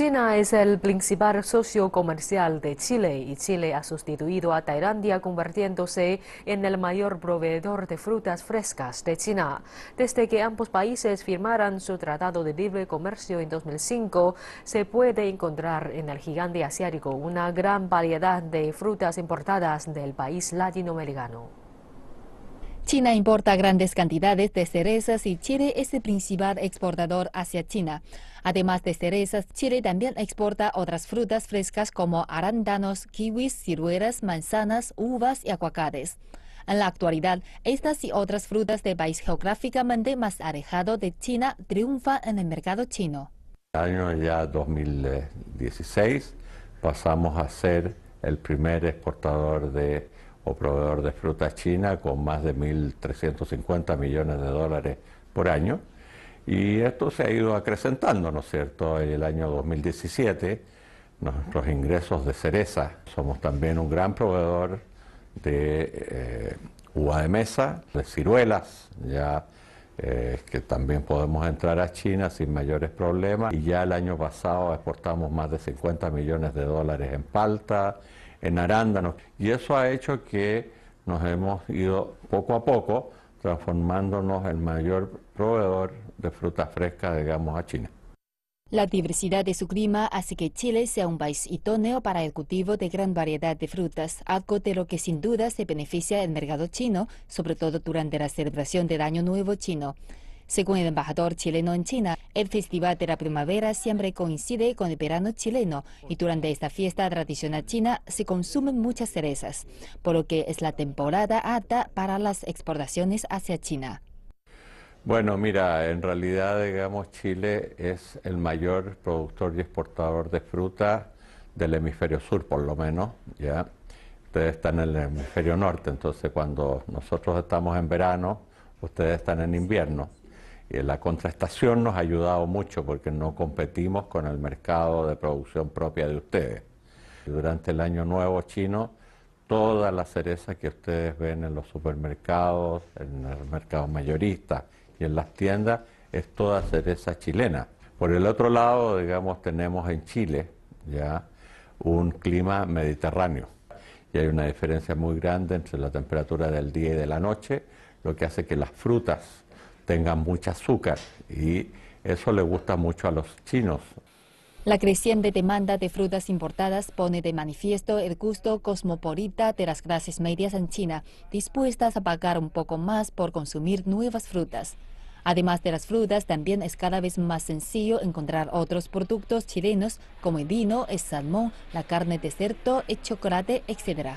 China es el principal socio comercial de Chile y Chile ha sustituido a Tailandia convirtiéndose en el mayor proveedor de frutas frescas de China. Desde que ambos países firmaran su Tratado de Libre Comercio en 2005, se puede encontrar en el gigante asiático una gran variedad de frutas importadas del país latinoamericano. China importa grandes cantidades de cerezas y Chile es el principal exportador hacia China. Además de cerezas, Chile también exporta otras frutas frescas como arándanos, kiwis, ciruelas, manzanas, uvas y aguacates. En la actualidad, estas y otras frutas del país geográficamente más alejado de China triunfan en el mercado chino. El año ya 2016 pasamos a ser el primer exportador de o proveedor de frutas china con más de 1.350 millones de dólares por año. Y esto se ha ido acrecentando, ¿no es cierto? en El año 2017, nuestros ingresos de cereza, somos también un gran proveedor de eh, uva de mesa, de ciruelas, ya eh, que también podemos entrar a China sin mayores problemas. Y ya el año pasado exportamos más de 50 millones de dólares en palta, en arándanos. Y eso ha hecho que nos hemos ido poco a poco transformándonos el mayor proveedor de fruta fresca, digamos, a China. La diversidad de su clima hace que Chile sea un país idóneo para el cultivo de gran variedad de frutas, algo de lo que sin duda se beneficia el mercado chino, sobre todo durante la celebración del Año Nuevo chino. Según el embajador chileno en China, el Festival de la Primavera siempre coincide con el verano chileno y durante esta fiesta tradicional china se consumen muchas cerezas, por lo que es la temporada alta para las exportaciones hacia China. Bueno, mira, en realidad, digamos, Chile es el mayor productor y exportador de fruta del hemisferio sur, por lo menos, ¿ya? Ustedes están en el hemisferio norte, entonces cuando nosotros estamos en verano, ustedes están en invierno. Y la contraestación nos ha ayudado mucho porque no competimos con el mercado de producción propia de ustedes. Durante el año nuevo chino, toda la cereza que ustedes ven en los supermercados, en el mercado mayorista y en las tiendas es toda cereza chilena. Por el otro lado, digamos, tenemos en Chile ya un clima mediterráneo y hay una diferencia muy grande entre la temperatura del día y de la noche, lo que hace que las frutas tengan mucho azúcar y eso le gusta mucho a los chinos. La creciente demanda de frutas importadas pone de manifiesto el gusto cosmopolita de las clases medias en China, dispuestas a pagar un poco más por consumir nuevas frutas. Además de las frutas, también es cada vez más sencillo encontrar otros productos chilenos como el vino, el salmón, la carne de cerdo, el chocolate, etc.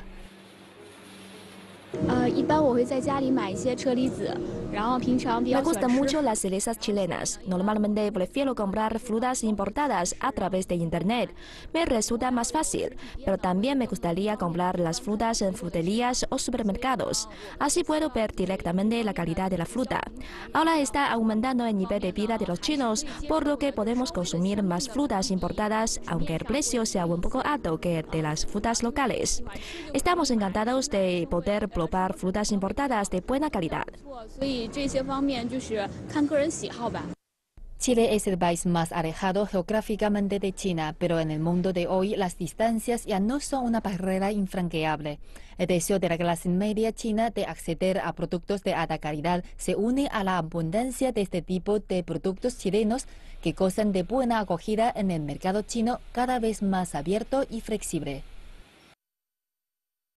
Me gustan mucho las cerezas chilenas. Normalmente prefiero comprar frutas importadas a través de internet. Me resulta más fácil, pero también me gustaría comprar las frutas en fruterías o supermercados. Así puedo ver directamente la calidad de la fruta. Ahora está aumentando el nivel de vida de los chinos, por lo que podemos consumir más frutas importadas, aunque el precio sea un poco alto que el de las frutas locales. Estamos encantados de poder probar frutas frutas importadas de buena calidad. Chile es el país más alejado geográficamente de China, pero en el mundo de hoy las distancias ya no son una barrera infranqueable. El deseo de la clase media china de acceder a productos de alta calidad se une a la abundancia de este tipo de productos chilenos que gozan de buena acogida en el mercado chino cada vez más abierto y flexible.